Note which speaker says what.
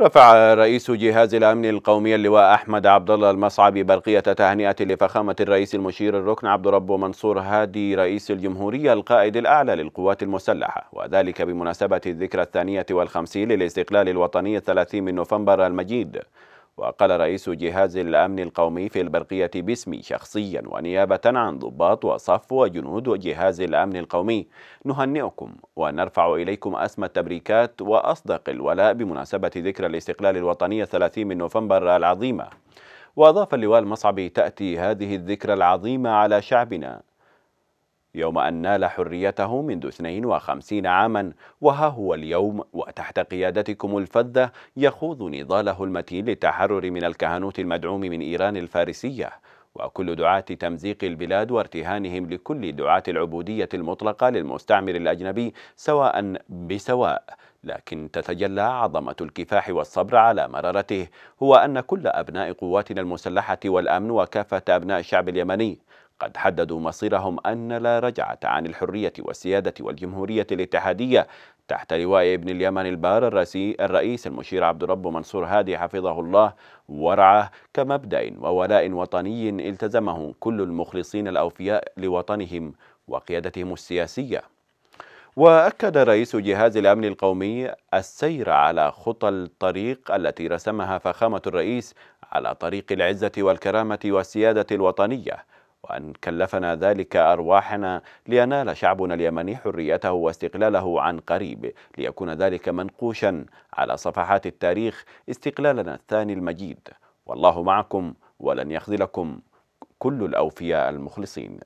Speaker 1: رفع رئيس جهاز الأمن القومي اللواء أحمد عبد الله المصعبي برقية تهنئة لفخامة الرئيس المشير الركن عبد ربه منصور هادي رئيس الجمهورية القائد الأعلى للقوات المسلحة وذلك بمناسبة الذكرى الثانية والخمسين للاستقلال الوطني الثلاثين من نوفمبر المجيد وقال رئيس جهاز الأمن القومي في البرقية باسمي شخصيا ونيابة عن ضباط وصف وجنود جهاز الأمن القومي نهنئكم ونرفع إليكم أسمى التبريكات وأصدق الولاء بمناسبة ذكرى الاستقلال الوطني 30 من نوفمبر العظيمة وأضاف اللواء المصعبي تأتي هذه الذكرى العظيمة على شعبنا يوم أن نال حريته منذ 52 عاما وها هو اليوم وتحت قيادتكم الفذة يخوض نضاله المتين للتحرر من الكهنوت المدعوم من إيران الفارسية وكل دعاة تمزيق البلاد وارتهانهم لكل دعاة العبودية المطلقة للمستعمر الأجنبي سواء بسواء لكن تتجلى عظمة الكفاح والصبر على مرارته هو أن كل أبناء قواتنا المسلحة والأمن وكافة أبناء الشعب اليمني قد حددوا مصيرهم أن لا رجعة عن الحرية والسيادة والجمهورية الاتحادية تحت لواء ابن اليمن البار الرئيس, الرئيس المشير عبد الرب منصور هادي حفظه الله ورعاه كمبدأ وولاء وطني التزمه كل المخلصين الأوفياء لوطنهم وقيادتهم السياسية وأكد رئيس جهاز الأمن القومي السير على خطى الطريق التي رسمها فخامة الرئيس على طريق العزة والكرامة والسيادة الوطنية وأن كلفنا ذلك أرواحنا لينال شعبنا اليمني حريته واستقلاله عن قريب ليكون ذلك منقوشا على صفحات التاريخ استقلالنا الثاني المجيد والله معكم ولن يخذلكم كل الأوفياء المخلصين